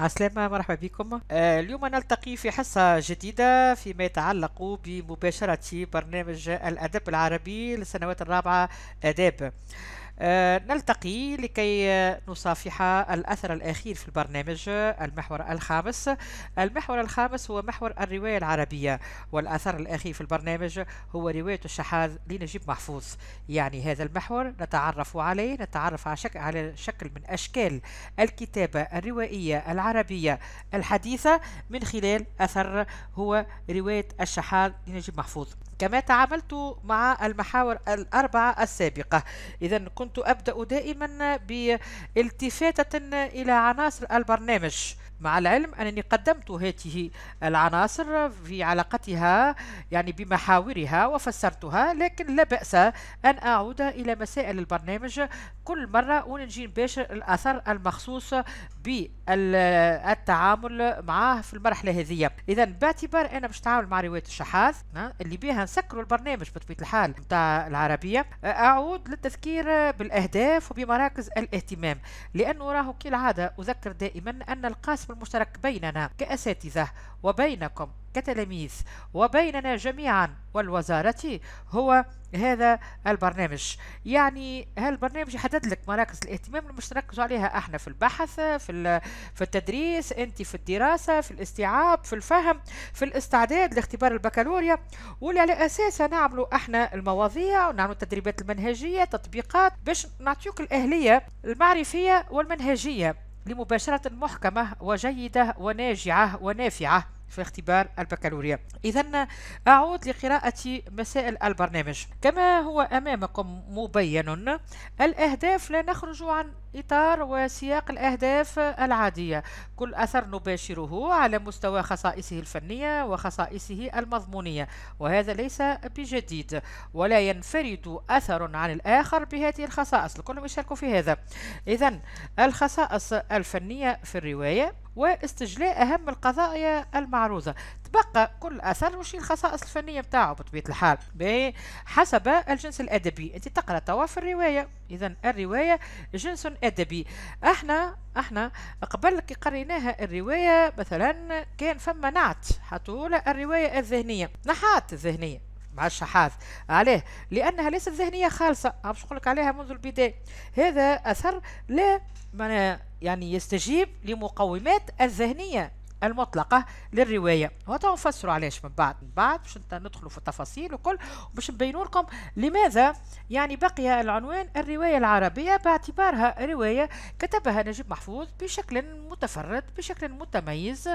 عسلامة مرحبا بكم آه، اليوم نلتقي في حصة جديدة فيما يتعلق بمباشرة برنامج الأدب العربي للسنوات الرابعة آداب آه، نلتقي لكي نصافح الأثر الأخير في البرنامج المحور الخامس المحور الخامس هو محور الرواية العربية والأثر الأخير في البرنامج هو رواية الشحاذ لنجيب محفوظ يعني هذا المحور نتعرف عليه نتعرف على شكل, على شكل من أشكال الكتابة الروائية العربية الحديثة من خلال أثر هو رواية الشحاذ لنجيب محفوظ كما تعاملت مع المحاور الأربعة السابقة إذا كنت أبدأ دائما بالتفاتة إلى عناصر البرنامج مع العلم أنني قدمت هذه العناصر في علاقتها يعني بمحاورها وفسرتها لكن لا بأس أن أعود إلى مسائل البرنامج كل مرة ونجي نباشر الأثر المخصوص بالتعامل معاه في المرحلة هذه إذا باعتبار أنا باش نتعامل مع رواية الشحاذ اللي بها نسكروا البرنامج بطبيعة الحال نتاع العربية أعود للتذكير بالأهداف وبمراكز الاهتمام لأنه راهو كالعادة أذكر دائما أن القاسم المشترك بيننا كأساتذة وبينكم كتلاميذ وبيننا جميعا والوزارة هو هذا البرنامج يعني هذا البرنامج يحدد لك مراكز الاهتمام المشترك عليها احنا في البحث في في التدريس انت في الدراسة في الاستيعاب في الفهم في الاستعداد لاختبار البكالوريا واللي على اساسها نعملوا احنا المواضيع ونعملوا التدريبات المنهجية تطبيقات باش نعطيوك الاهلية المعرفية والمنهجية لمباشرة محكمة وجيدة وناجعة ونافعة في اختبار البكالوريا إذا أعود لقراءة مسائل البرنامج كما هو أمامكم مبين الأهداف لا نخرج عن إطار وسياق الأهداف العادية كل أثر نباشره على مستوى خصائصه الفنية وخصائصه المضمونية وهذا ليس بجديد ولا ينفرد أثر عن الآخر بهذه الخصائص الكل يشارك في هذا إذا الخصائص الفنية في الرواية واستجلاء أهم القضايا المعروضة تبقى كل أثر وش الخصائص الفنية بتاعه بطبيعة الحال حسب الجنس الأدبي أنت تقرأ توا في الرواية إذا الرواية جنس أدبي احنا احنا قبل كي قريناها الرواية مثلا كان فما نعت حطوا الرواية الذهنية نحات الذهنية الشحاذ عليه لأنها ليست ذهنية خالصة باش نقول لك عليها منذ البداية هذا أثر لا يعني يستجيب لمقومات الذهنية المطلقة للرواية وتو نفسروا علاش من بعد من بعد باش ندخلوا في التفاصيل وكل باش نبينوا لكم لماذا يعني بقي العنوان الرواية العربية باعتبارها رواية كتبها نجيب محفوظ بشكل متفرد بشكل متميز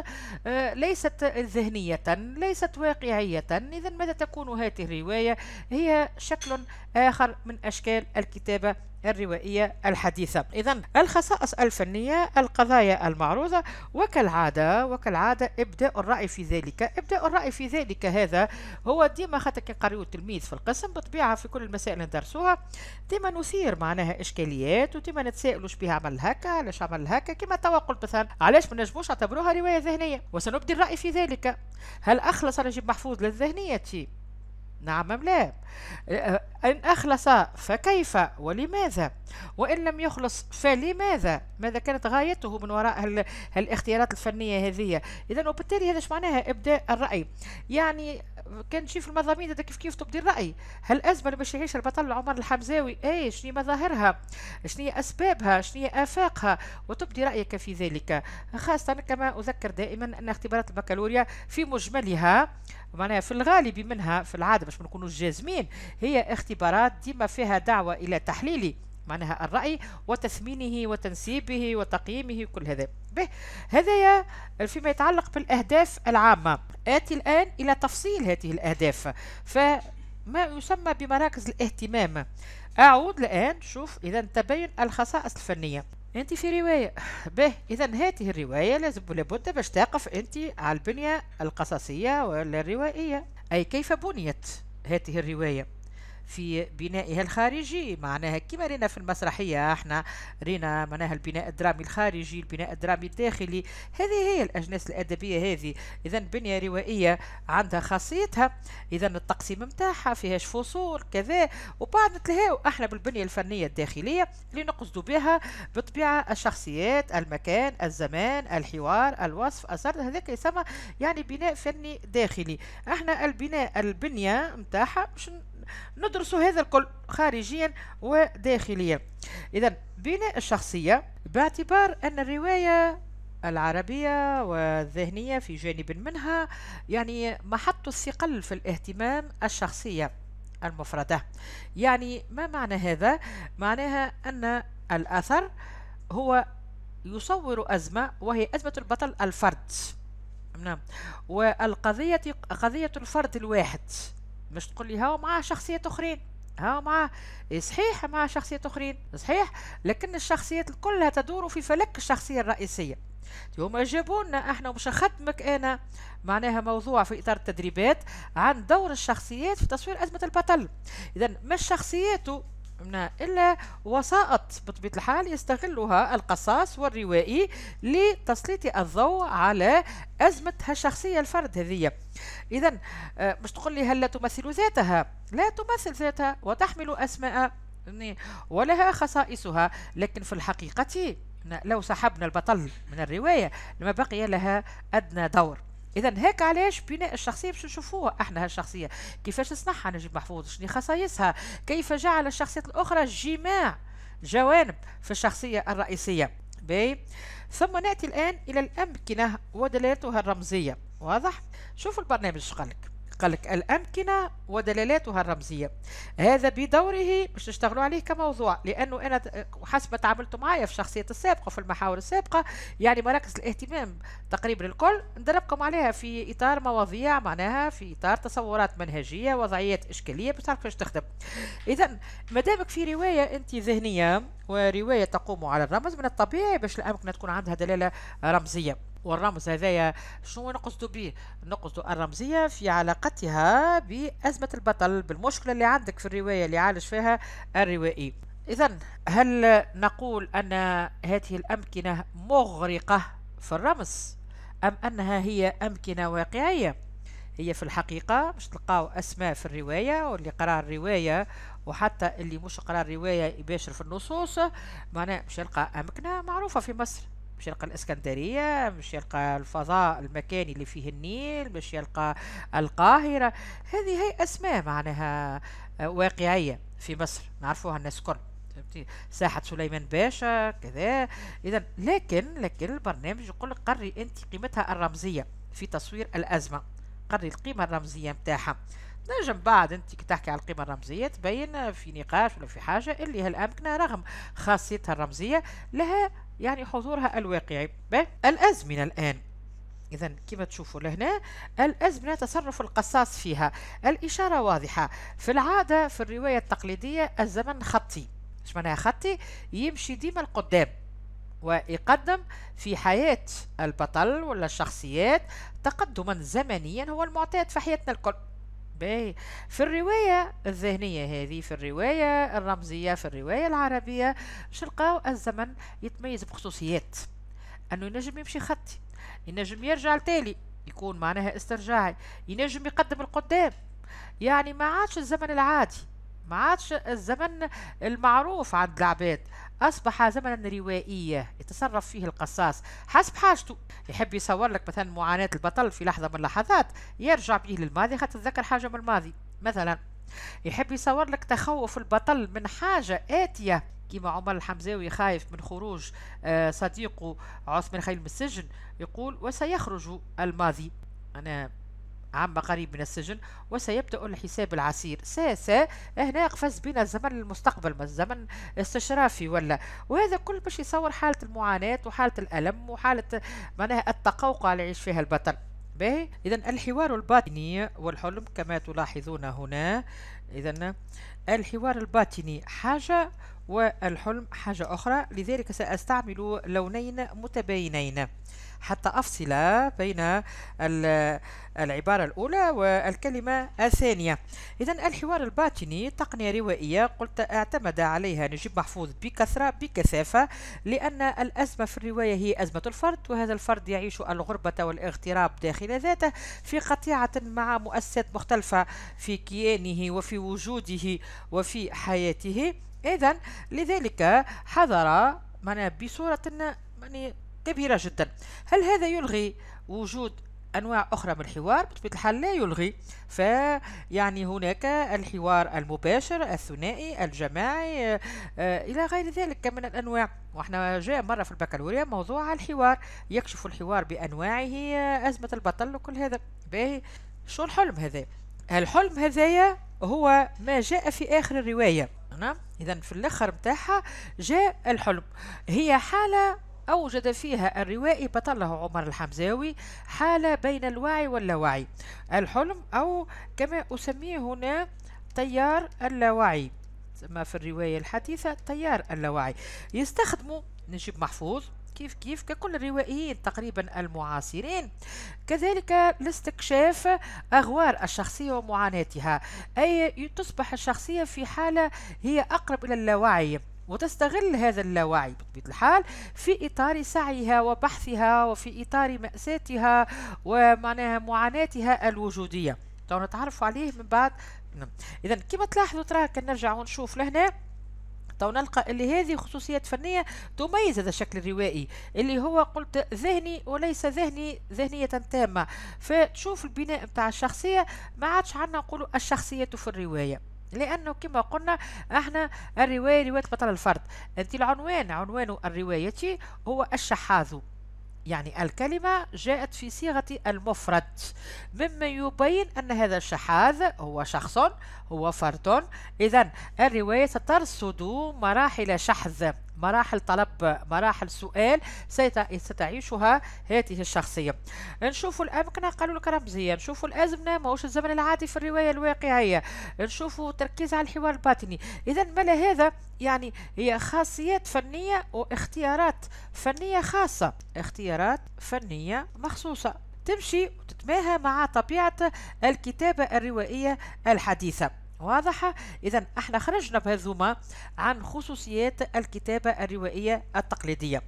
آه، ليست ذهنية ليست واقعية إذا ماذا تكون هذه الرواية هي شكل آخر من أشكال الكتابة الروائية الحديثة إذا الخصائص الفنية القضايا المعروضة وكالعادة وكالعادة إبداء الرأي في ذلك إبداء الرأي في ذلك هذا هو ديما خاطر قريو التلميذ في القسم بطبيعة في كل المسائل اللي ندرسوها ديما نثير معناها إشكاليات وديما نتساءلوا شبيه عمل هكا علاش عمل هكا كما توا قلت مثلا علاش ما نجموش اعتبروها رواية ذهنية وسنبدي الرأي في ذلك هل أخلص نجيب محفوظ للذهنية نعم أم لا إن أخلص فكيف ولماذا وإن لم يخلص فلماذا ماذا كانت غايته من وراء هالاختيارات الفنية هذه إذا وبالتالي هذا معناها إبداء الرأي يعني كان تجي في المضامين هذا كيف كيف تبدي الراي هل الازمه اللي باش يعيشها البطل عمر الحمزاوي اي شنو مظاهرها شنو اسبابها شنو افاقها وتبدي رايك في ذلك خاصه كما اذكر دائما ان اختبارات البكالوريا في مجملها معناها في الغالب منها في العاده باش ما نكونوش جازمين هي اختبارات ديما فيها دعوه الى تحليل معناها الراي وتثمينه وتنسيبه وتقييمه كل هذا به هذايا فيما يتعلق بالأهداف العامة آتي الآن إلى تفصيل هذه الأهداف فما يسمى بمراكز الاهتمام أعود الآن شوف إذا تبين الخصائص الفنية أنت في رواية به إذا هذه الرواية لازم لابد باش تقف أنت على البنية القصصية ولا الروائية أي كيف بنيت هذه الرواية في بنائها الخارجي معناها كما رينا في المسرحية احنا رينا معناها البناء الدرامي الخارجي البناء الدرامي الداخلي هذه هي الأجناس الأدبية هذه إذا بنية روائية عندها خاصيتها إذا التقسيم متاعها فيهاش فصول كذا وبعد نتلهاو احنا بالبنية الفنية الداخلية اللي نقصدوا بها بطبيعة الشخصيات المكان الزمان الحوار الوصف أثر هذاك يسمى يعني بناء فني داخلي احنا البناء البنية متاحة باش ندرس هذا الكل خارجيا وداخليا إذا بناء الشخصية باعتبار أن الرواية العربية والذهنية في جانب منها يعني محط الثقل في الاهتمام الشخصية المفردة يعني ما معنى هذا؟ معناها أن الأثر هو يصور أزمة وهي أزمة البطل الفرد نعم والقضية قضية الفرد الواحد مش تقول لي هاو معاه شخصيات اخرين هاو معاه صحيح مع شخصيات اخرين صحيح لكن الشخصيات كلها تدور في فلك الشخصيه الرئيسيه هما جابونا احنا مش خدمك انا معناها موضوع في اطار التدريبات عن دور الشخصيات في تصوير ازمه البطل اذا مش شخصياته إلا وسائط بطبيعة الحال يستغلها القصاص والروائي لتسليط الضوء على أزمة الشخصيه الفرد هذه إذا آه، مش تقول لي هل لا تمثل ذاتها لا تمثل ذاتها وتحمل أسماء يعني ولها خصائصها لكن في الحقيقة لو سحبنا البطل من الرواية لما بقي لها أدنى دور اذا هيك علاش بناء الشخصيه باش نشوفوها احنا هالشخصيه كيفاش صنعها نجيب محفوظ شنو خصائصها كيف جعل الشخصيات الاخرى جماع جوانب في الشخصيه الرئيسيه باهي ثم ناتي الان الى الامكنه ودلالتها الرمزيه واضح شوف البرنامج قالك قال لك الأمكنة ودلالاتها الرمزية هذا بدوره باش نشتغلوا عليه كموضوع لأنه أنا حسب ما تعاملتوا معايا في شخصية السابقة في المحاور السابقة يعني مراكز الاهتمام تقريبا الكل ندربكم عليها في إطار مواضيع معناها في إطار تصورات منهجية وضعيات إشكالية باش تعرفوا كيفاش تخدم إذا ما دامك في رواية أنت ذهنية ورواية تقوم على الرمز من الطبيعي باش الأمكنة تكون عندها دلالة رمزية والرمز هذايا شنو نقصدو به نقصدو الرمزية في علاقتها بأزمة البطل بالمشكلة اللي عندك في الرواية اللي عالج فيها الروائي إذا هل نقول أن هذه الأمكنة مغرقة في الرمز أم أنها هي أمكنة واقعية؟ هي في الحقيقة مش تلقاو أسماء في الرواية واللي قرأ الرواية وحتى اللي مش قرأ الرواية يباشر في النصوص معناه مش يلقى أمكنة معروفة في مصر باش يلقى الاسكندريه باش يلقى الفضاء المكاني اللي فيه النيل باش يلقى القاهره هذه هي اسماء معناها آه، واقعيه في مصر نعرفوها الناس الكل فهمتي ساحة سليمان باشا كذا إذا لكن لكن البرنامج يقول لك قري أنت قيمتها الرمزية في تصوير الأزمة قري القيمة الرمزية متاحة نجم بعد انت كي تحكي على القيمه الرمزيه تبين في نقاش ولا في حاجه اللي هالامكنه رغم خاصيتها الرمزيه لها يعني حضورها الواقعي الأزمنة الآن إذا كما تشوفوا لهنا الأزمنة تصرف القصاص فيها الإشارة واضحة في العادة في الرواية التقليدية الزمن خطي اش معناها خطي يمشي ديما القدام ويقدم في حياة البطل ولا الشخصيات تقدما زمنيا هو المعتاد في حياتنا الكل باهي في الرواية الذهنية هذه في الرواية الرمزية في الرواية العربية باش نلقاو الزمن يتميز بخصوصيات أنه ينجم يمشي خطي ينجم يرجع لتالي يكون معناها استرجاعي ينجم يقدم القدام يعني ما عادش الزمن العادي ما عادش الزمن المعروف عند العباد أصبح زمنا روائيا يتصرف فيه القصاص حسب حاجته يحب يصور لك مثلا معاناة البطل في لحظة من اللحظات يرجع به للماضي حتى تتذكر حاجة من الماضي مثلا يحب يصور لك تخوف البطل من حاجة آتية كما عمر الحمزاوي خايف من خروج آه، صديقه عثمان خيل من السجن يقول وسيخرج الماضي أنا عما قريب من السجن وسيبدأ الحساب العسير سا سا هنا قفز بنا الزمن للمستقبل الزمن استشرافي ولا وهذا كل باش يصور حالة المعاناة وحالة الألم وحالة معناها التقوقع اللي يعيش فيها البطل باهي اذا الحوار الباطني والحلم كما تلاحظون هنا اذا الحوار الباطني حاجه والحلم حاجة أخرى لذلك سأستعمل لونين متباينين حتى أفصل بين العبارة الأولى والكلمة الثانية إذا الحوار الباطني تقنية روائية قلت اعتمد عليها نجيب محفوظ بكثرة بكثافة لأن الأزمة في الرواية هي أزمة الفرد وهذا الفرد يعيش الغربة والاغتراب داخل ذاته في قطيعة مع مؤسسات مختلفة في كيانه وفي وجوده وفي حياته إذا لذلك حضر معناها بصورة يعني كبيرة جدا هل هذا يلغي وجود انواع اخرى من الحوار بطبيعه الحال لا يلغي فيعني هناك الحوار المباشر الثنائي الجماعي آه، الى غير ذلك من الانواع واحنا جاء مره في البكالوريا موضوع الحوار يكشف الحوار بانواعه ازمه البطل وكل هذا باهي شو الحلم هذا الحلم هذايا هو ما جاء في اخر الروايه هنا نعم. إذا في الآخر نتاعها جاء الحلم هي حالة أوجد فيها الروائي بطله عمر الحمزاوي حالة بين الوعي واللاوعي الحلم أو كما أسميه هنا تيار اللاوعي ما في الرواية الحديثة تيار اللاوعي يستخدموا نجيب محفوظ كيف كيف ككل الروائيين تقريبا المعاصرين كذلك لاستكشاف أغوار الشخصية ومعاناتها أي تصبح الشخصية في حالة هي أقرب إلى اللاوعي وتستغل هذا اللاوعي بطبيعة الحال في إطار سعيها وبحثها وفي إطار مأساتها ومعناها معاناتها الوجودية تو نتعرف عليه من بعد نعم. إذا كما تلاحظوا ترى كنرجع ونشوف لهنا تو نلقى اللي هذه خصوصيات فنية تميز هذا الشكل الروائي اللي هو قلت ذهني وليس ذهني ذهنية تامة فتشوف البناء بتاع الشخصية ما عادش عندنا نقولوا الشخصية في الرواية لانه كما قلنا احنا الروايه روايه بطل الفرد انت العنوان عنوان الروايه هو الشحاذ يعني الكلمة جاءت في صيغة المفرد مما يبين أن هذا الشحاذ هو شخص هو فرد إذا الرواية ترصد مراحل شحذ مراحل طلب مراحل سؤال ستعيشها هذه الشخصية نشوفوا الأمكنة قالوا لك رمزية نشوفوا الأزمنة ماهوش الزمن العادي في الرواية الواقعية نشوفوا تركيز على الحوار الباطني إذا ما هذا يعني هي خاصيات فنية واختيارات فنية خاصة اختيارات فنية مخصوصة تمشي وتتماهى مع طبيعة الكتابة الروائية الحديثة واضحة؟ إذا احنا خرجنا بهذوما عن خصوصيات الكتابة الروائية التقليدية.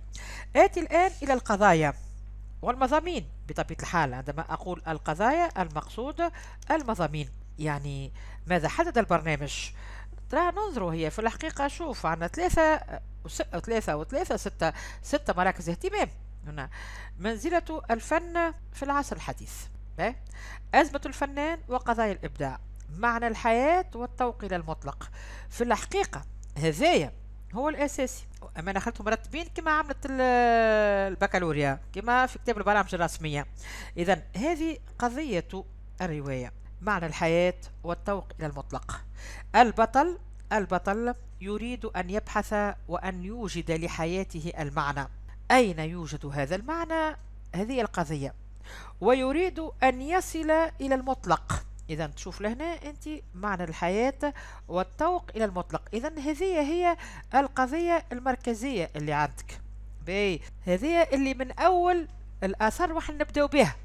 آتي الآن إلى القضايا والمضامين بطبيعة الحال عندما أقول القضايا المقصود المضامين يعني ماذا حدد البرنامج؟ ترى ننظروا هي في الحقيقة شوف عندنا ثلاثة ثلاثة وثلاثة ستة ستة مراكز اهتمام هنا منزلة الفن في العصر الحديث أزمة الفنان وقضايا الإبداع معنى الحياة والتوقيل المطلق في الحقيقة هذايا هو الأساسي أما أنا خلتهم مرتبين كما عملت البكالوريا كما في كتاب البرامج الرسمية إذا هذه قضية الرواية معنى الحياة والتوقيل المطلق البطل البطل يريد أن يبحث وأن يوجد لحياته المعنى أين يوجد هذا المعنى؟ هذه القضية ويريد أن يصل إلى المطلق اذا تشوف لهنا انت معنى الحياه والتوق الى المطلق اذا هذه هي القضيه المركزيه اللي عندك باهي هذه اللي من اول الاثار واحنا نبداو بها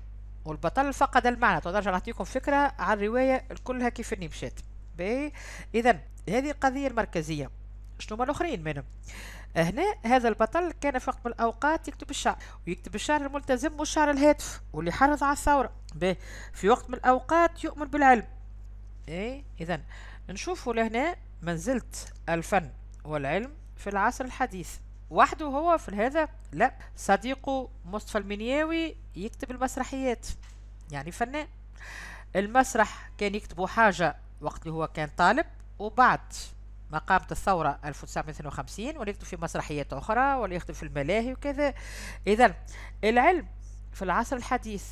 والبطل فقد المعنى تقدرش نعطيكم فكره على الروايه كلها كيف اني مشات باهي اذا هذه القضيه المركزيه شنو هما الاخرين منهم آه، هنا هذا البطل كان في وقت من الاوقات يكتب الشعر ويكتب الشعر الملتزم والشعر الهاتف واللي حرض على الثوره به في وقت من الاوقات يؤمن بالعلم ايه اذا نشوفوا لهنا منزله الفن والعلم في العصر الحديث وحده هو في هذا لا صديقه مصطفى المنياوي يكتب المسرحيات يعني فنان المسرح كان يكتبوا حاجة وقت اللي هو كان طالب وبعد ما قامت الثورة 1952 وليكتب في مسرحيات أخرى وليكتب في الملاهي وكذا إذا العلم في العصر الحديث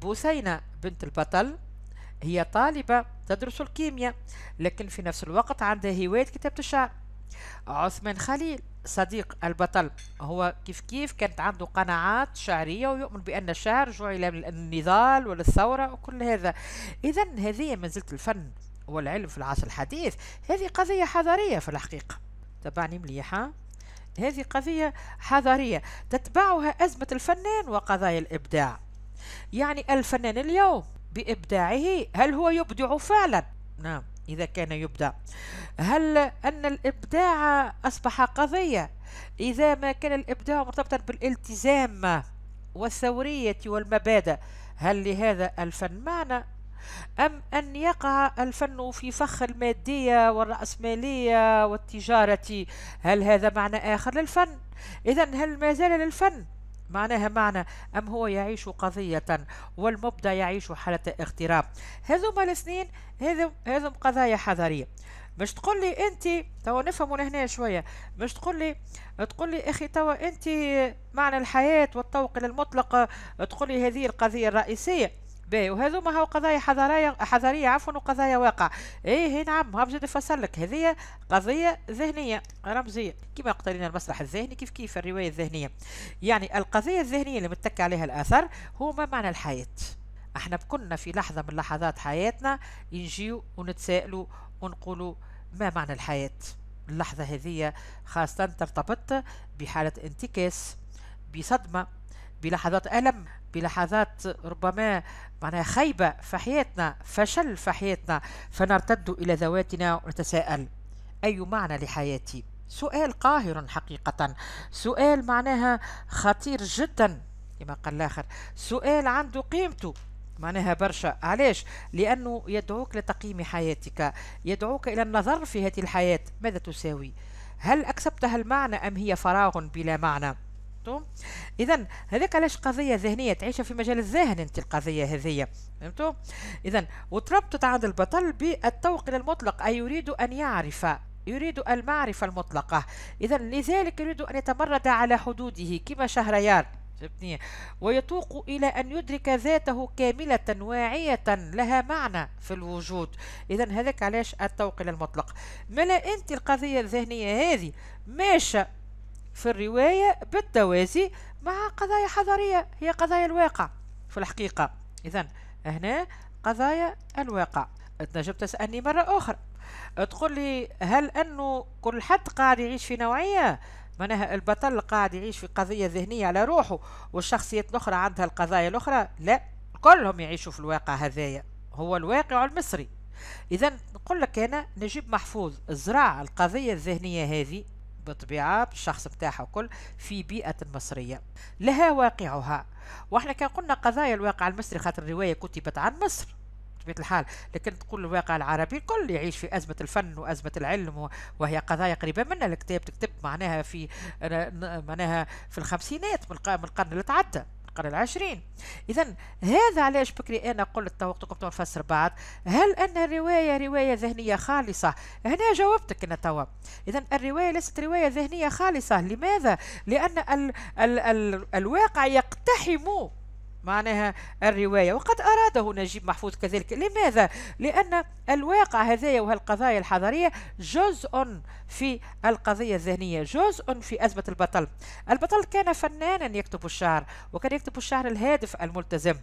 بوسينة بنت البطل هي طالبة تدرس الكيمياء لكن في نفس الوقت عندها هواية كتابة الشعر عثمان خليل صديق البطل هو كيف كيف كانت عنده قناعات شعرية ويؤمن بأن الشعر جعل للنضال وللثورة وكل هذا إذا هذه منزلة الفن والعلم في العصر الحديث هذه قضية حضارية في الحقيقة تبعني مليحة هذه قضية حضارية تتبعها أزمة الفنان وقضايا الإبداع يعني الفنان اليوم بإبداعه هل هو يبدع فعلا؟ نعم إذا كان يبدع هل أن الإبداع أصبح قضية إذا ما كان الإبداع مرتبطا بالالتزام والثورية والمبادئ هل لهذا الفن معنى أم أن يقع الفن في فخ المادية والرأسمالية والتجارة هل هذا معنى آخر للفن؟ إذا هل ما زال للفن؟ معناها معنى أم هو يعيش قضية والمبدع يعيش حالة اغتراب هذوما الاثنين هذم قضايا حضارية مش تقول لي انت توا نفهموا هنا شويه مش تقول لي تقول لي اخي توا انت معنى الحياه والطوق المطلق تقول لي هذه القضيه الرئيسيه باهي وهذوما هو قضايا حضاريه حضاريه عفوا وقضايا واقع ايه نعم هبجد نفسر لك هذه قضيه ذهنيه رمزيه كما لنا المسرح الذهني كيف كيف الروايه الذهنيه يعني القضيه الذهنيه اللي متك عليها الاثر هو ما معنى الحياه احنا بكلنا في لحظه من لحظات حياتنا نجيو ونتسائلوا ونقولوا ما معنى الحياه اللحظه هذه خاصه ترتبط بحاله انتكاس بصدمه بلحظات الم بلحظات ربما معناها خيبة في حياتنا فشل في حياتنا فنرتد إلى ذواتنا ونتساءل أي معنى لحياتي؟ سؤال قاهر حقيقة سؤال معناها خطير جدا كما قال الآخر سؤال عنده قيمته معناها برشا علاش لأنه يدعوك لتقييم حياتك يدعوك إلى النظر في هذه الحياة ماذا تساوي هل أكسبتها المعنى أم هي فراغ بلا معنى فهمتوا اذا هذاك علاش قضيه ذهنيه تعيشها في مجال الذهن انت القضيه هذه فهمتوا اذا وتربطت عند البطل بالتوق المطلق اي يريد ان يعرف يريد المعرفة المطلقة إذا لذلك يريد أن يتمرد على حدوده كما شهريار فهمتني ويتوق إلى أن يدرك ذاته كاملة واعية لها معنى في الوجود إذا هذاك علاش التوقل المطلق ملا أنت القضية الذهنية هذه ماشى في الرواية بالتوازي مع قضايا حضارية هي قضايا الواقع في الحقيقة إذا هنا قضايا الواقع تنجم تسألني مرة أخرى تقول لي هل أنه كل حد قاعد يعيش في نوعية معناها البطل قاعد يعيش في قضية ذهنية على روحه والشخصيات الأخرى عندها القضايا الأخرى لا كلهم يعيشوا في الواقع هذايا هو الواقع المصري إذا نقول لك أنا نجيب محفوظ زرع القضية الذهنية هذه بالطبيعه بالشخص بتاعها وكل في بيئه مصريه لها واقعها واحنا كان قلنا قضايا الواقع المصري خاطر الروايه كتبت عن مصر بطبيعه الحال لكن تقول الواقع العربي الكل يعيش في ازمه الفن وازمه العلم وهي قضايا قريبه منا الكتاب تكتب معناها في معناها في الخمسينات من القرن اللي تعدى القرن العشرين إذا هذا علاش بكري أنا قلت تو وقتكم نفسر بعض هل أن الرواية رواية ذهنية خالصة هنا جاوبتك أنا توا إذا الرواية ليست رواية ذهنية خالصة لماذا؟ لأن ال ال ال الواقع يقتحم معناها الروايه وقد اراده نجيب محفوظ كذلك لماذا لان الواقع هذايا وهالقضايا الحضاريه جزء في القضيه الذهنيه جزء في ازمه البطل البطل كان فنانا يكتب الشعر وكان يكتب الشعر الهادف الملتزم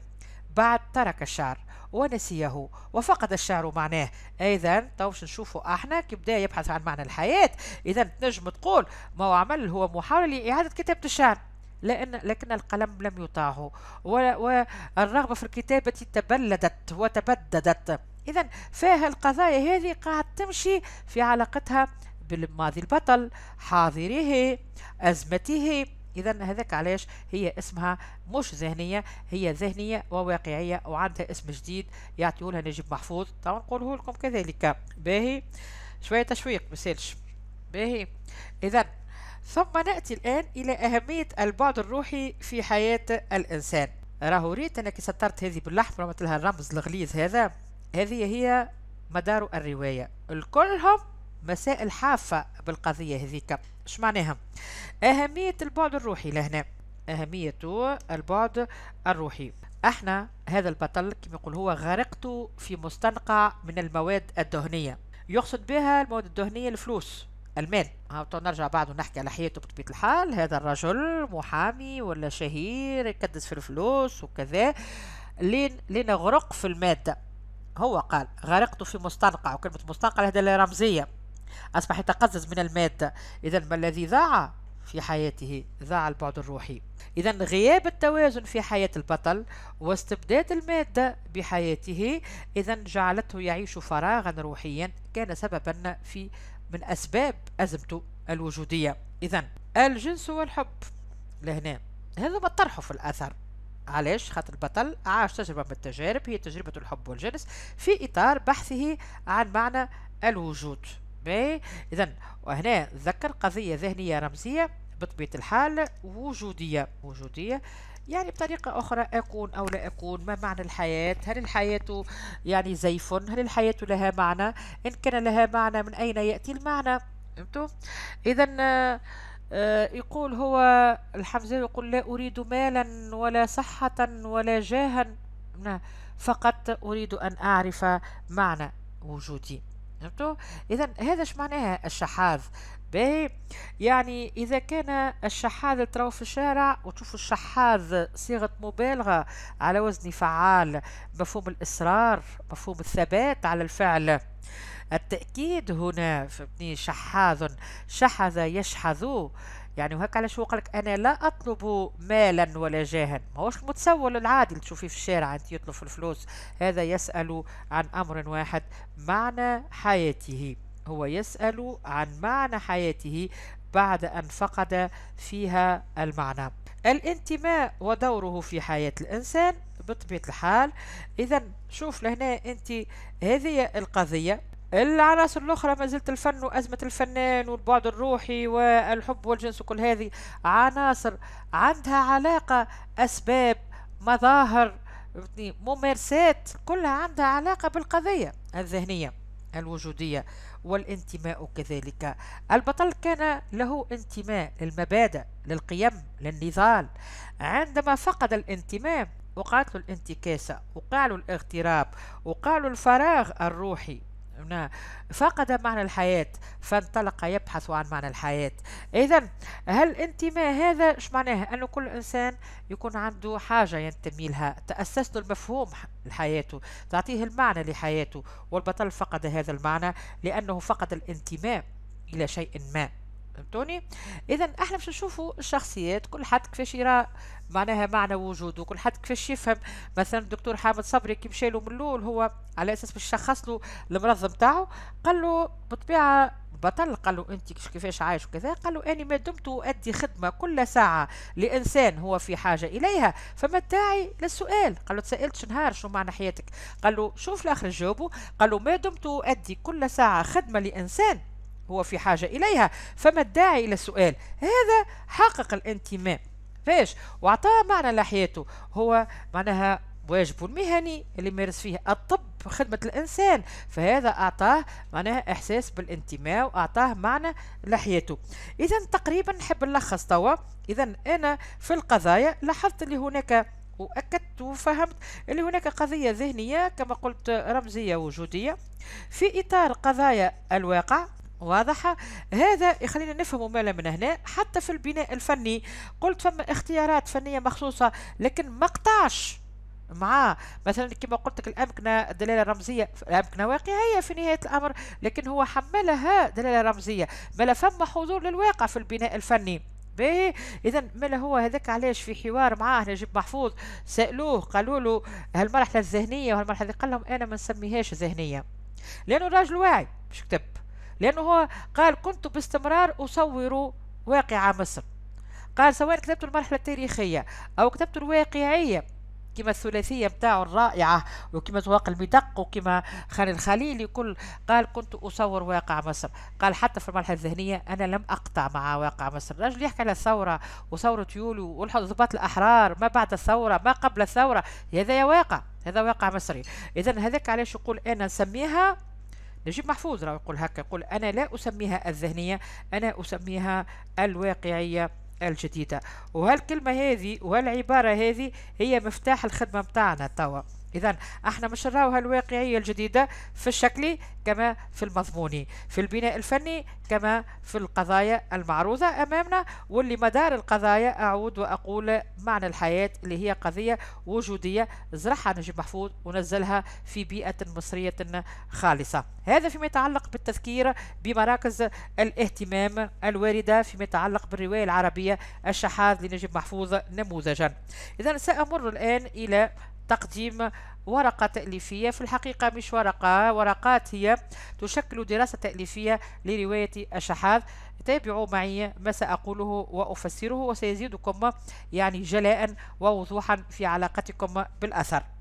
بعد ترك الشعر ونسيه وفقد الشعر معناه اذا توش نشوفوا احنا كي بدا يبحث عن معنى الحياه اذا تنجم تقول ما هو عمل هو محاوله لاعاده كتابه الشعر لأن لكن القلم لم يطاعه والرغبة في الكتابة تبلدت وتبددت إذا القضايا هذه قاعد تمشي في علاقتها بالماضي البطل حاضره أزمته إذا هذاك علاش هي اسمها مش ذهنية هي ذهنية وواقعية وعندها اسم جديد يعطيولها نجيب محفوظ طبعا نقوله لكم كذلك باهي شوية تشويق مسالش باهي إذا ثم نأتي الآن إلى أهمية البعد الروحي في حياة الإنسان راهو ريت أنك سطرت هذه باللحم رمت لها الرمز الغليظ هذا هذه هي مدار الرواية الكلهم مسائل حافة بالقضية هذيك اش معناها أهمية البعد الروحي لهنا أهمية البعد الروحي احنا هذا البطل كما يقول هو غرقته في مستنقع من المواد الدهنية يقصد بها المواد الدهنية الفلوس المال هاو نرجع بعده نحكي على حياته بطبيعة الحال هذا الرجل محامي ولا شهير يكدس في الفلوس وكذا لين لين غرق في المادة هو قال غرقت في مستنقع وكلمة مستنقع هذا رمزية أصبح يتقزز من المادة إذا ما الذي ضاع في حياته ضاع البعد الروحي إذا غياب التوازن في حياة البطل واستبداد المادة بحياته إذا جعلته يعيش فراغا روحيا كان سببا في من أسباب أزمته الوجودية إذا الجنس والحب لهنا هذا ما طرحه في الأثر علاش خاطر البطل عاش تجربة من التجارب هي تجربة الحب والجنس في إطار بحثه عن معنى الوجود إذا وهنا ذكر قضية ذهنية رمزية بطبيعة الحال وجودية وجودية يعني بطريقة أخرى أكون أو لا أكون ما معنى الحياة هل الحياة يعني زيف هل الحياة لها معنى إن كان لها معنى من أين يأتي المعنى فهمتوا إذا آه، يقول هو الحمزة يقول لا أريد مالا ولا صحة ولا جاها فقط أريد أن أعرف معنى وجودي فهمتوا اذا هذا اش معناها الشحاذ باهي يعني إذا كان الشحاذ تراو في الشارع وتشوف الشحاذ صيغة مبالغة على وزن فعال مفهوم الإصرار مفهوم الثبات على الفعل التأكيد هنا فهمتني شحاذ شحذ يشحذ يعني وهكا علاش هو قالك انا لا اطلب مالا ولا جاها ماهوش المتسول العادي اللي تشوفيه في الشارع انت يطلب الفلوس هذا يسأل عن امر واحد معنى حياته هو يسأل عن معنى حياته بعد أن فقد فيها المعنى الانتماء ودوره في حياة الإنسان بطبيعة الحال إذا شوف لهنا أنت هذه القضية العناصر الأخرى ما زلت الفن وأزمة الفنان والبعد الروحي والحب والجنس وكل هذه عناصر عندها علاقة أسباب مظاهر يعني ممارسات كلها عندها علاقة بالقضية الذهنية الوجودية والانتماء كذلك البطل كان له انتماء للمبادئ للقيم للنضال عندما فقد الانتماء وقعت له الانتكاسة وقع له الاغتراب وقع له الفراغ الروحي فقد معنى الحياة فانطلق يبحث عن معنى الحياة إذا هل انتماء هذا إيش معناه أنه كل إنسان يكون عنده حاجة ينتمي لها تأسس له المفهوم لحياته تعطيه المعنى لحياته والبطل فقد هذا المعنى لأنه فقد الانتماء إلى شيء ما فهمتوني اذا احنا باش نشوفوا الشخصيات كل حد كيفاش يرى معناها معنى وجوده كل حد كيفاش يفهم مثلا الدكتور حامد صبري كي مشى له من الاول هو على اساس باش يشخص له المرض نتاعو قال له بالطبيعه بطل قال له انت كيفاش عايش وكذا قال له اني ما دمت اؤدي خدمه كل ساعه لانسان هو في حاجه اليها فما داعي للسؤال قال له تسالتش نهار شو معنى حياتك قال له شوف الاخر جاوبه قال له ما دمت اؤدي كل ساعه خدمه لانسان هو في حاجة إليها فما الداعي إلى السؤال هذا حقق الانتماء فاش وأعطاه معنى لحياته هو معناها واجبه المهني اللي مارس فيه الطب خدمة الإنسان فهذا أعطاه معناها إحساس بالانتماء وأعطاه معنى لحياته إذا تقريبا نحب نلخص توا إذا أنا في القضايا لاحظت اللي هناك واكدت وفهمت اللي هناك قضيه ذهنيه كما قلت رمزيه وجوديه في اطار قضايا الواقع واضحة هذا يخلينا نفهموا ما من هنا حتى في البناء الفني قلت فما اختيارات فنية مخصوصة لكن ما قطعش مع مثلا كما قلت لك الامكنه الدلاله الرمزيه الامكنه واقعيه في نهايه الامر لكن هو حملها دلاله رمزيه ما فما حضور للواقع في البناء الفني باهي اذا مالا هو هذاك علاش في حوار معاه نجيب محفوظ سالوه قالوا له هالمرحله الذهنيه وهالمرحله قال لهم انا ما نسميهاش ذهنيه لانه راجل واعي باش كتب لأنه هو قال كنت باستمرار أصور واقع مصر قال سواء كتبت المرحلة التاريخية أو كتبت الواقعية كما الثلاثية متاعه الرائعة وكما تواقع المدق وكما خان الخليل كل قال كنت أصور واقع مصر قال حتى في المرحلة الذهنية أنا لم أقطع مع واقع مصر الرجل يحكي على الثورة وثورة يوليو والضباط الأحرار ما بعد الثورة ما قبل الثورة هذا يا واقع هذا واقع مصري إذا هذاك علاش يقول أنا نسميها نجيب محفوظ راه يقول هكا يقول أنا لا أسميها الذهنية أنا أسميها الواقعية الجديدة وهالكلمة هذه وهالعبارة هذه هي مفتاح الخدمة متاعنا توا إذا احنا مش نراو هالواقعية الجديدة في الشكل كما في المضموني في البناء الفني كما في القضايا المعروضة أمامنا واللي مدار القضايا أعود وأقول معنى الحياة اللي هي قضية وجودية زرعها نجيب محفوظ ونزلها في بيئة مصرية خالصة هذا فيما يتعلق بالتذكير بمراكز الاهتمام الواردة فيما يتعلق بالرواية العربية الشحاذ لنجيب محفوظ نموذجا إذا سأمر الآن إلى تقديم ورقة تأليفية في الحقيقة مش ورقة ورقات هي تشكل دراسة تأليفية لرواية الشحاذ تابعوا معي ما سأقوله وأفسره وسيزيدكم يعني جلاء ووضوحا في علاقتكم بالأثر